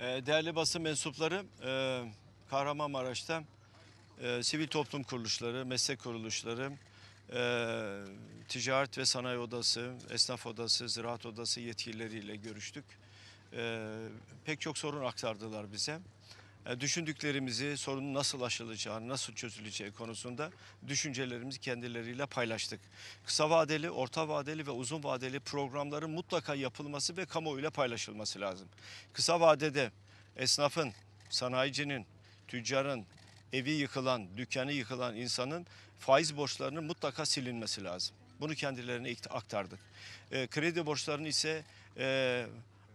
Ee, değerli basın mensupları, e, Kahramanmaraş'ta e, sivil toplum kuruluşları, meslek kuruluşları, e, ticaret ve sanayi odası, esnaf odası, ziraat odası yetkilileriyle görüştük. Pek çok sorun aktardılar bize. E, düşündüklerimizi, sorunun nasıl aşılacağı, nasıl çözüleceği konusunda düşüncelerimizi kendileriyle paylaştık. Kısa vadeli, orta vadeli ve uzun vadeli programların mutlaka yapılması ve kamuoyuyla paylaşılması lazım. Kısa vadede esnafın, sanayicinin, tüccarın, evi yıkılan, dükkanı yıkılan insanın faiz borçlarının mutlaka silinmesi lazım. Bunu kendilerine aktardık. E, kredi borçlarını ise e,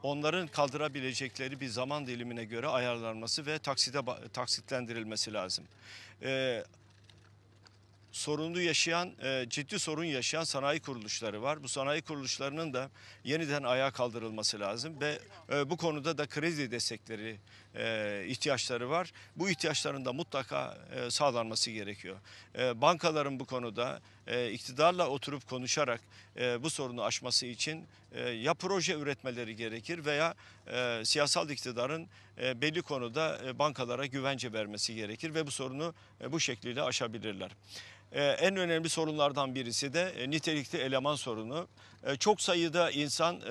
onların kaldırabilecekleri bir zaman dilimine göre ayarlanması ve taksite taksitlendirilmesi lazım. Ee, sorunlu yaşayan, e, ciddi sorun yaşayan sanayi kuruluşları var. Bu sanayi kuruluşlarının da yeniden ayağa kaldırılması lazım ve e, bu konuda da kredi destekleri e, ihtiyaçları var. Bu ihtiyaçların da mutlaka e, sağlanması gerekiyor. E, bankaların bu konuda e, iktidarla oturup konuşarak bu sorunu aşması için ya proje üretmeleri gerekir veya siyasal iktidarın e, belli konuda bankalara güvence vermesi gerekir ve bu sorunu bu şekilde aşabilirler. en önemli sorunlardan birisi de nitelikli eleman sorunu. çok sayıda insan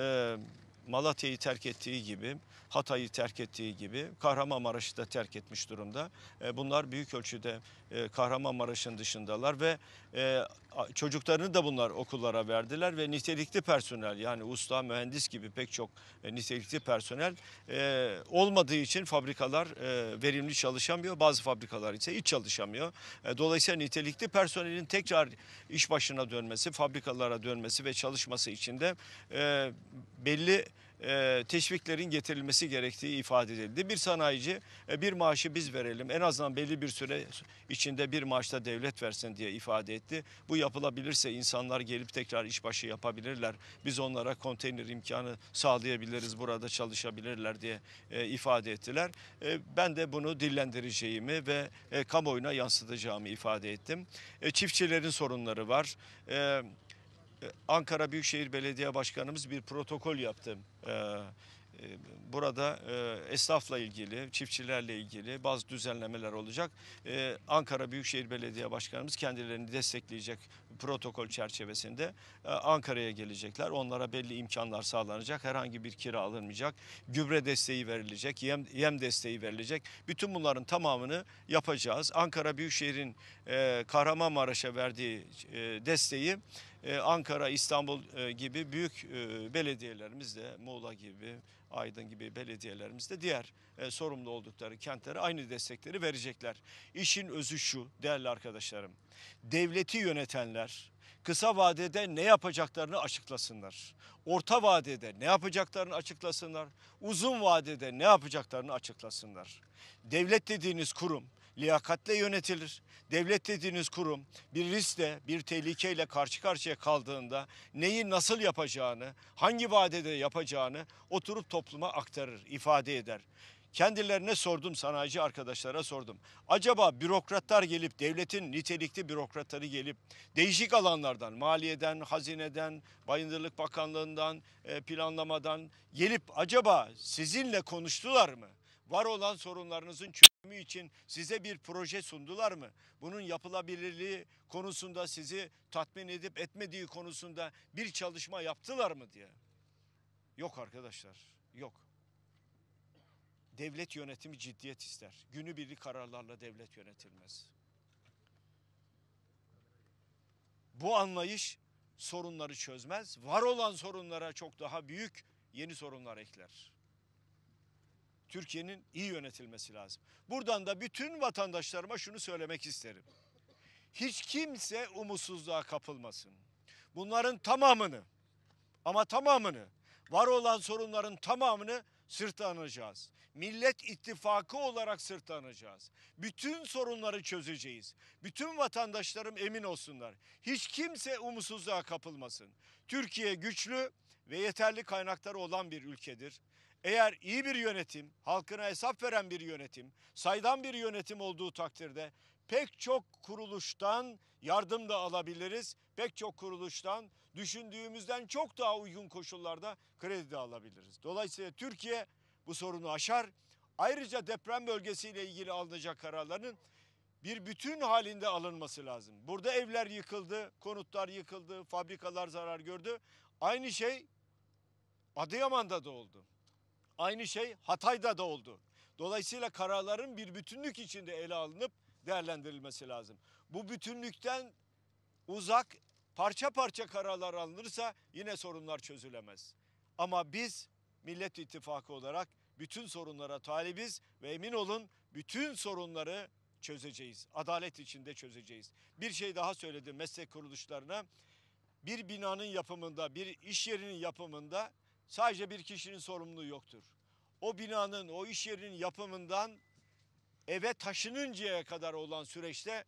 Malatya'yı terk ettiği gibi, Hatay'ı terk ettiği gibi Kahramanmaraş'ı da terk etmiş durumda. E, bunlar büyük ölçüde e, Kahramanmaraş'ın dışındalar ve e, çocuklarını da bunlar okullara verdiler ve nitelikli personel yani usta, mühendis gibi pek çok nitelikli personel olmadığı için fabrikalar verimli çalışamıyor. Bazı fabrikalar ise hiç çalışamıyor. Dolayısıyla nitelikli personelin tekrar iş başına dönmesi, fabrikalara dönmesi ve çalışması için de belli e, teşviklerin getirilmesi gerektiği ifade edildi. Bir sanayici e, bir maaşı biz verelim en azından belli bir süre içinde bir maaşta devlet versin diye ifade etti. Bu yapılabilirse insanlar gelip tekrar işbaşı yapabilirler. Biz onlara konteyner imkanı sağlayabiliriz burada çalışabilirler diye e, ifade ettiler. ben de bunu dillendireceğimi ve e, kamuoyuna yansıtacağımı ifade ettim. çiftçilerin sorunları var. E, e, Ankara Büyükşehir Belediye Başkanımız bir protokol yaptı. E, e, burada esnafla ilgili, çiftçilerle ilgili bazı düzenlemeler olacak. Ankara Büyükşehir Belediye Başkanımız kendilerini destekleyecek protokol çerçevesinde e, Ankara'ya gelecekler. Onlara belli imkanlar sağlanacak. Herhangi bir kira alınmayacak. Gübre desteği verilecek. Yem, yem desteği verilecek. Bütün bunların tamamını yapacağız. Ankara Büyükşehir'in e, Kahramanmaraş'a verdiği e, desteği e, Ankara, İstanbul gibi büyük e, belediyelerimiz de Muğla gibi, Aydın gibi belediyelerimiz de diğer sorumlu oldukları kentlere aynı destekleri verecekler. İşin özü şu değerli arkadaşlarım devleti yönetenler kısa vadede ne yapacaklarını açıklasınlar. Orta vadede ne yapacaklarını açıklasınlar. Uzun vadede ne yapacaklarını açıklasınlar. Devlet dediğiniz kurum liyakatle yönetilir. Devlet dediğiniz kurum bir riskle, bir tehlikeyle karşı karşıya kaldığında neyi nasıl yapacağını, hangi vadede yapacağını oturup topluma aktarır, ifade eder. Kendilerine sordum sanayici arkadaşlara sordum. Acaba bürokratlar gelip devletin nitelikli bürokratları gelip değişik alanlardan maliyeden, hazineden, bayındırlık bakanlığından, e, planlamadan gelip acaba sizinle konuştular mı? Var olan sorunlarınızın çözümü için size bir proje sundular mı? Bunun yapılabilirliği konusunda sizi tatmin edip etmediği konusunda bir çalışma yaptılar mı diye. Yok arkadaşlar, yok devlet yönetimi ciddiyet ister. Günübirlik kararlarla devlet yönetilmez. Bu anlayış sorunları çözmez. Var olan sorunlara çok daha büyük yeni sorunlar ekler. Türkiye'nin iyi yönetilmesi lazım. Buradan da bütün vatandaşlarıma şunu söylemek isterim. Hiç kimse umutsuzluğa kapılmasın. Bunların tamamını ama tamamını var olan sorunların tamamını sırtlanacağız. Millet ittifakı olarak sırtlanacağız. Bütün sorunları çözeceğiz. Bütün vatandaşlarım emin olsunlar. Hiç kimse umutsuzluğa kapılmasın. Türkiye güçlü ve yeterli kaynakları olan bir ülkedir. Eğer iyi bir yönetim, halkına hesap veren bir yönetim, saydam bir yönetim olduğu takdirde pek çok kuruluştan yardım da alabiliriz. Pek çok kuruluştan düşündüğümüzden çok daha uygun koşullarda kredi de alabiliriz. Dolayısıyla Türkiye bu sorunu aşar. Ayrıca deprem bölgesiyle ilgili alınacak kararların bir bütün halinde alınması lazım. Burada evler yıkıldı, konutlar yıkıldı, fabrikalar zarar gördü. Aynı şey Adıyaman'da da oldu. Aynı şey Hatay'da da oldu. Dolayısıyla kararların bir bütünlük içinde ele alınıp değerlendirilmesi lazım. Bu bütünlükten uzak parça parça kararlar alınırsa yine sorunlar çözülemez. Ama biz Millet İttifakı olarak bütün sorunlara talibiz ve emin olun bütün sorunları çözeceğiz. Adalet içinde çözeceğiz. Bir şey daha söyledim meslek kuruluşlarına. Bir binanın yapımında, bir iş yerinin yapımında sadece bir kişinin sorumluluğu yoktur. O binanın, o iş yerinin yapımından eve taşınıncaya kadar olan süreçte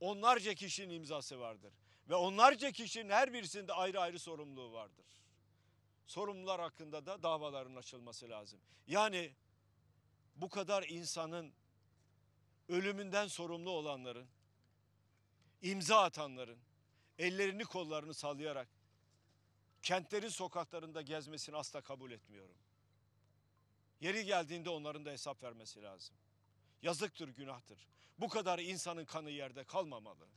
onlarca kişinin imzası vardır. Ve onlarca kişinin her birisinde ayrı ayrı sorumluluğu vardır. Sorumlular hakkında da davaların açılması lazım. Yani bu kadar insanın ölümünden sorumlu olanların, imza atanların, ellerini kollarını sallayarak kentlerin sokaklarında gezmesini asla kabul etmiyorum. Yeri geldiğinde onların da hesap vermesi lazım. Yazıktır, günahtır. Bu kadar insanın kanı yerde kalmamalı.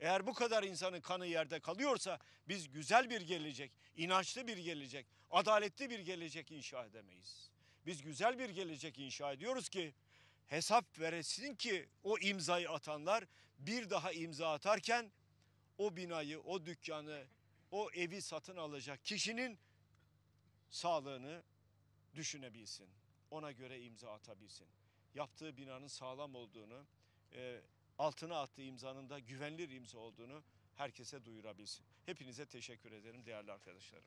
Eğer bu kadar insanın kanı yerde kalıyorsa biz güzel bir gelecek, inançlı bir gelecek, adaletli bir gelecek inşa edemeyiz. Biz güzel bir gelecek inşa ediyoruz ki hesap veresin ki o imzayı atanlar bir daha imza atarken o binayı, o dükkanı, o evi satın alacak kişinin sağlığını düşünebilsin. Ona göre imza atabilsin yaptığı binanın sağlam olduğunu, e, altına attığı imzanın da güvenilir imza olduğunu herkese duyurabilsin. Hepinize teşekkür ederim değerli arkadaşlarım.